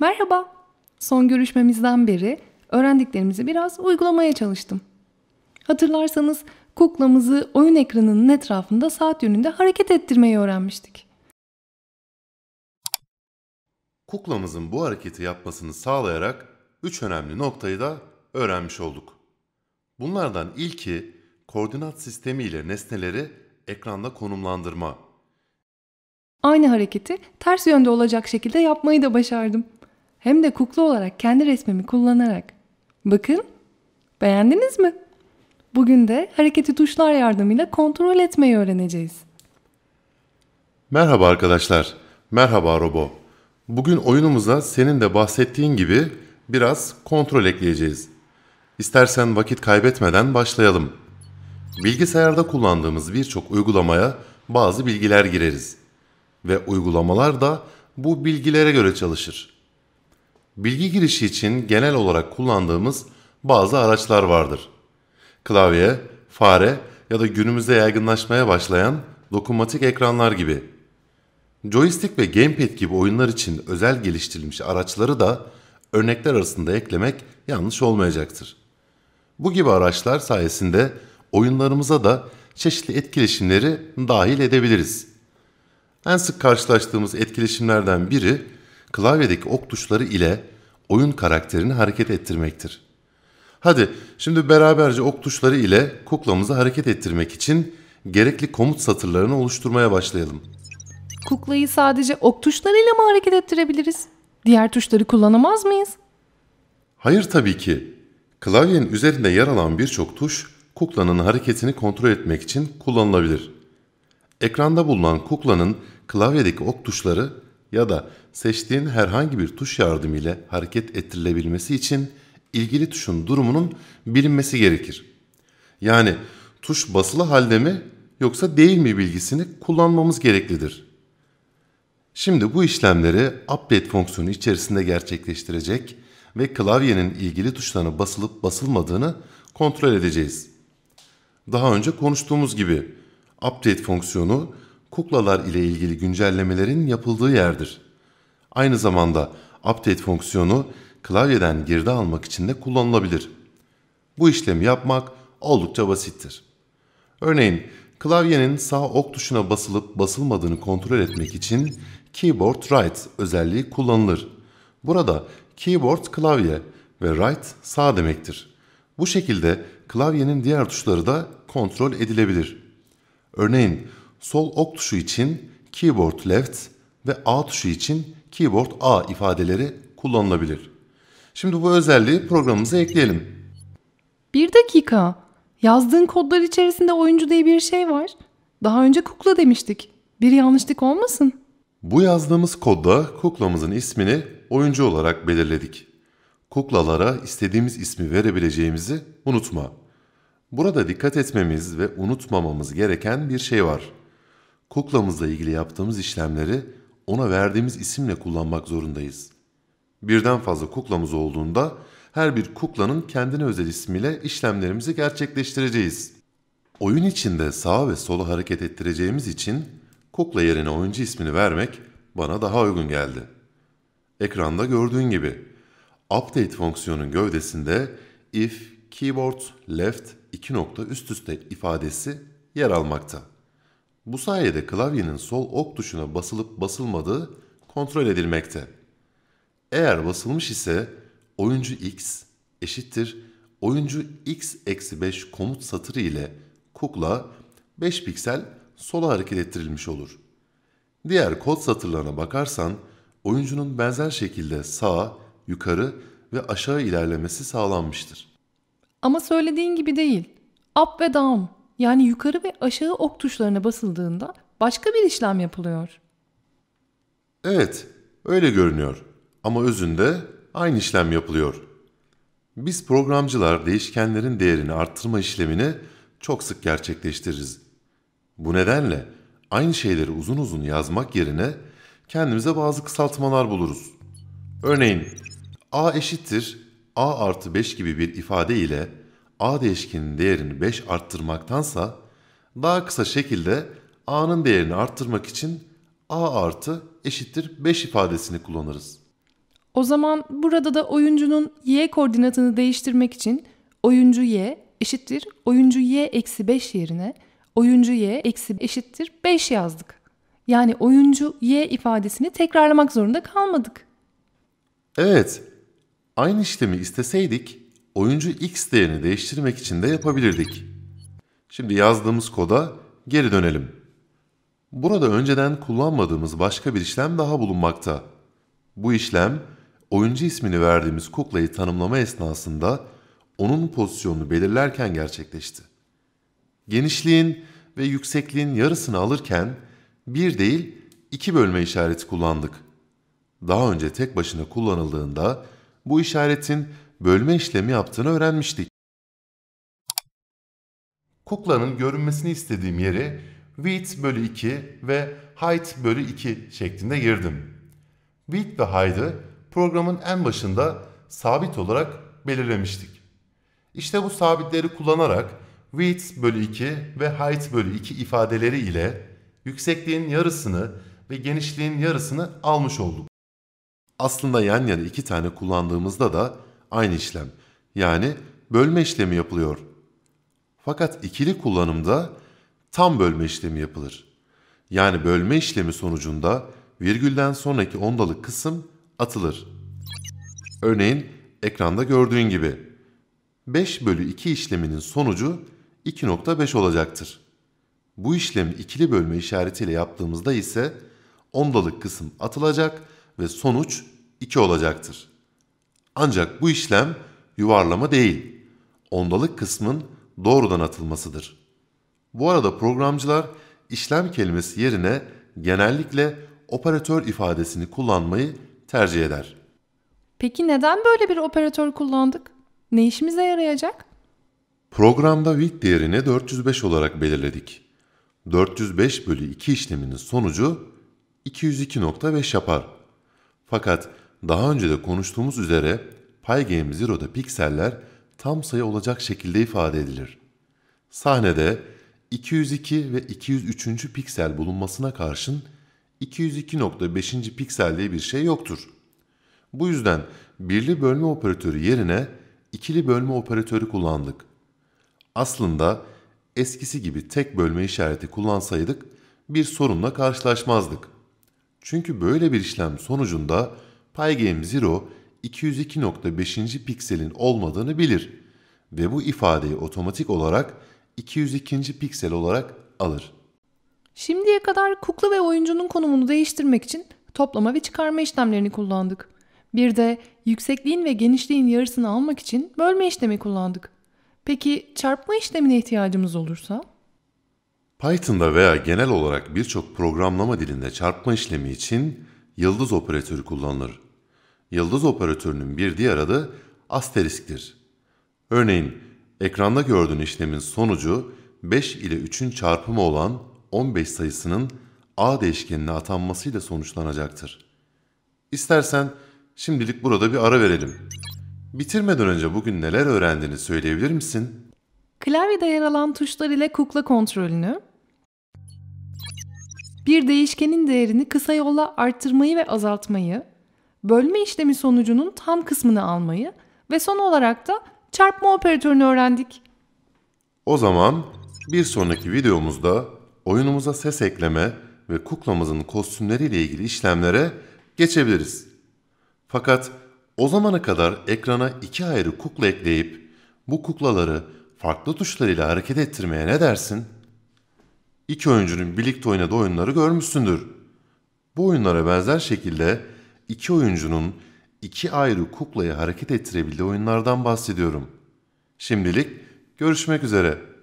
Merhaba. Son görüşmemizden beri öğrendiklerimizi biraz uygulamaya çalıştım. Hatırlarsanız kuklamızı oyun ekranının etrafında saat yönünde hareket ettirmeyi öğrenmiştik. Kuklamızın bu hareketi yapmasını sağlayarak üç önemli noktayı da öğrenmiş olduk. Bunlardan ilki koordinat sistemi ile nesneleri ekranda konumlandırma. Aynı hareketi ters yönde olacak şekilde yapmayı da başardım hem de kukla olarak kendi resmimi kullanarak. Bakın, beğendiniz mi? Bugün de hareketi tuşlar yardımıyla kontrol etmeyi öğreneceğiz. Merhaba arkadaşlar. Merhaba Robo. Bugün oyunumuza senin de bahsettiğin gibi biraz kontrol ekleyeceğiz. İstersen vakit kaybetmeden başlayalım. Bilgisayarda kullandığımız birçok uygulamaya bazı bilgiler gireriz ve uygulamalar da bu bilgilere göre çalışır bilgi girişi için genel olarak kullandığımız bazı araçlar vardır. Klavye, fare ya da günümüzde yaygınlaşmaya başlayan dokunmatik ekranlar gibi. Joystick ve gamepad gibi oyunlar için özel geliştirilmiş araçları da örnekler arasında eklemek yanlış olmayacaktır. Bu gibi araçlar sayesinde oyunlarımıza da çeşitli etkileşimleri dahil edebiliriz. En sık karşılaştığımız etkileşimlerden biri klavyedeki ok tuşları ile oyun karakterini hareket ettirmektir. Hadi şimdi beraberce ok tuşları ile kuklamızı hareket ettirmek için gerekli komut satırlarını oluşturmaya başlayalım. Kuklayı sadece ok tuşları ile mi hareket ettirebiliriz? Diğer tuşları kullanamaz mıyız? Hayır tabii ki. Klavyenin üzerinde yer alan birçok tuş kuklanın hareketini kontrol etmek için kullanılabilir. Ekranda bulunan kuklanın klavyedeki ok tuşları ya da seçtiğin herhangi bir tuş yardımı ile hareket ettirilebilmesi için ilgili tuşun durumunun bilinmesi gerekir. Yani tuş basılı halde mi yoksa değil mi bilgisini kullanmamız gereklidir. Şimdi bu işlemleri update fonksiyonu içerisinde gerçekleştirecek ve klavyenin ilgili tuşlarını basılıp basılmadığını kontrol edeceğiz. Daha önce konuştuğumuz gibi update fonksiyonu kuklalar ile ilgili güncellemelerin yapıldığı yerdir. Aynı zamanda update fonksiyonu klavyeden girdi almak için de kullanılabilir. Bu işlemi yapmak oldukça basittir. Örneğin klavyenin sağ ok tuşuna basılıp basılmadığını kontrol etmek için Keyboard Right özelliği kullanılır. Burada keyboard klavye ve right sağ demektir. Bu şekilde klavyenin diğer tuşları da kontrol edilebilir. Örneğin sol ok tuşu için keyboard left ve A tuşu için keyboard A ifadeleri kullanılabilir. Şimdi bu özelliği programımıza ekleyelim. Bir dakika. Yazdığın kodlar içerisinde oyuncu diye bir şey var. Daha önce kukla demiştik. Bir yanlışlık olmasın? Bu yazdığımız kodda kuklamızın ismini oyuncu olarak belirledik. Kuklalara istediğimiz ismi verebileceğimizi unutma. Burada dikkat etmemiz ve unutmamamız gereken bir şey var kuklamızla ilgili yaptığımız işlemleri ona verdiğimiz isimle kullanmak zorundayız. Birden fazla kuklamız olduğunda her bir kuklanın kendine özel ismiyle işlemlerimizi gerçekleştireceğiz. Oyun içinde sağa ve sola hareket ettireceğimiz için kukla yerine oyuncu ismini vermek bana daha uygun geldi. Ekranda gördüğün gibi update fonksiyonun gövdesinde if keyboard left 2 nokta üst üste ifadesi yer almakta. Bu sayede klavyenin sol ok tuşuna basılıp basılmadığı kontrol edilmekte. Eğer basılmış ise oyuncu x eşittir oyuncu x eksi 5 komut satırı ile kukla 5 piksel sola hareket ettirilmiş olur. Diğer kod satırlarına bakarsan oyuncunun benzer şekilde sağ, yukarı ve aşağı ilerlemesi sağlanmıştır. Ama söylediğin gibi değil. Up ve down. Yani yukarı ve aşağı ok tuşlarına basıldığında başka bir işlem yapılıyor. Evet, öyle görünüyor. Ama özünde aynı işlem yapılıyor. Biz programcılar değişkenlerin değerini arttırma işlemini çok sık gerçekleştiririz. Bu nedenle aynı şeyleri uzun uzun yazmak yerine kendimize bazı kısaltmalar buluruz. Örneğin a eşittir a artı 5 gibi bir ifade ile a değişkenin değerini 5 arttırmaktansa daha kısa şekilde a'nın değerini arttırmak için a artı eşittir 5 ifadesini kullanırız. O zaman burada da oyuncunun y koordinatını değiştirmek için oyuncu y eşittir oyuncu y eksi 5 yerine oyuncu y eksi eşittir 5 yazdık. Yani oyuncu y ifadesini tekrarlamak zorunda kalmadık. Evet, aynı işlemi isteseydik oyuncu x değerini değiştirmek için de yapabilirdik. Şimdi yazdığımız koda geri dönelim. Burada önceden kullanmadığımız başka bir işlem daha bulunmakta. Bu işlem oyuncu ismini verdiğimiz kuklayı tanımlama esnasında onun pozisyonunu belirlerken gerçekleşti. Genişliğin ve yüksekliğin yarısını alırken bir değil iki bölme işareti kullandık. Daha önce tek başına kullanıldığında bu işaretin bölme işlemi yaptığını öğrenmiştik. Kuklanın görünmesini istediğim yeri width bölü 2 ve height bölü 2 şeklinde girdim. Width ve height'ı programın en başında sabit olarak belirlemiştik. İşte bu sabitleri kullanarak width bölü 2 ve height bölü 2 ifadeleri ile yüksekliğin yarısını ve genişliğin yarısını almış olduk. Aslında yan yana iki tane kullandığımızda da aynı işlem yani bölme işlemi yapılıyor. Fakat ikili kullanımda tam bölme işlemi yapılır. Yani bölme işlemi sonucunda virgülden sonraki ondalık kısım atılır. Örneğin ekranda gördüğün gibi 5 bölü 2 işleminin sonucu 2.5 olacaktır. Bu işlemi ikili bölme işaretiyle yaptığımızda ise ondalık kısım atılacak ve sonuç 2 olacaktır. Ancak bu işlem yuvarlama değil, ondalık kısmın doğrudan atılmasıdır. Bu arada programcılar işlem kelimesi yerine genellikle operatör ifadesini kullanmayı tercih eder. Peki neden böyle bir operatör kullandık? Ne işimize yarayacak? Programda with değerini 405 olarak belirledik. 405 bölü 2 işleminin sonucu 202.5 yapar. Fakat daha önce de konuştuğumuz üzere Pygame Zero'da pikseller tam sayı olacak şekilde ifade edilir. Sahnede 202 ve 203. piksel bulunmasına karşın 202.5. piksel diye bir şey yoktur. Bu yüzden birli bölme operatörü yerine ikili bölme operatörü kullandık. Aslında eskisi gibi tek bölme işareti kullansaydık bir sorunla karşılaşmazdık. Çünkü böyle bir işlem sonucunda Pygame Zero 202.5. pikselin olmadığını bilir ve bu ifadeyi otomatik olarak 202. piksel olarak alır. Şimdiye kadar kukla ve oyuncunun konumunu değiştirmek için toplama ve çıkarma işlemlerini kullandık. Bir de yüksekliğin ve genişliğin yarısını almak için bölme işlemi kullandık. Peki çarpma işlemine ihtiyacımız olursa? Python'da veya genel olarak birçok programlama dilinde çarpma işlemi için yıldız operatörü kullanılır. Yıldız operatörünün bir diğer adı asterisktir. Örneğin ekranda gördüğün işlemin sonucu 5 ile 3'ün çarpımı olan 15 sayısının a değişkenine atanmasıyla sonuçlanacaktır. İstersen şimdilik burada bir ara verelim. Bitirmeden önce bugün neler öğrendiğini söyleyebilir misin? Klavyede yer alan tuşlar ile kukla kontrolünü, bir değişkenin değerini kısa yolla arttırmayı ve azaltmayı, bölme işlemi sonucunun tam kısmını almayı ve son olarak da çarpma operatörünü öğrendik. O zaman bir sonraki videomuzda oyunumuza ses ekleme ve kuklamızın kostümleriyle ilgili işlemlere geçebiliriz. Fakat o zamana kadar ekrana iki ayrı kukla ekleyip bu kuklaları farklı tuşlarıyla hareket ettirmeye ne dersin? İki oyuncunun birlikte oynadığı oyunları görmüşsündür. Bu oyunlara benzer şekilde iki oyuncunun iki ayrı kuklayı hareket ettirebildiği oyunlardan bahsediyorum. Şimdilik görüşmek üzere.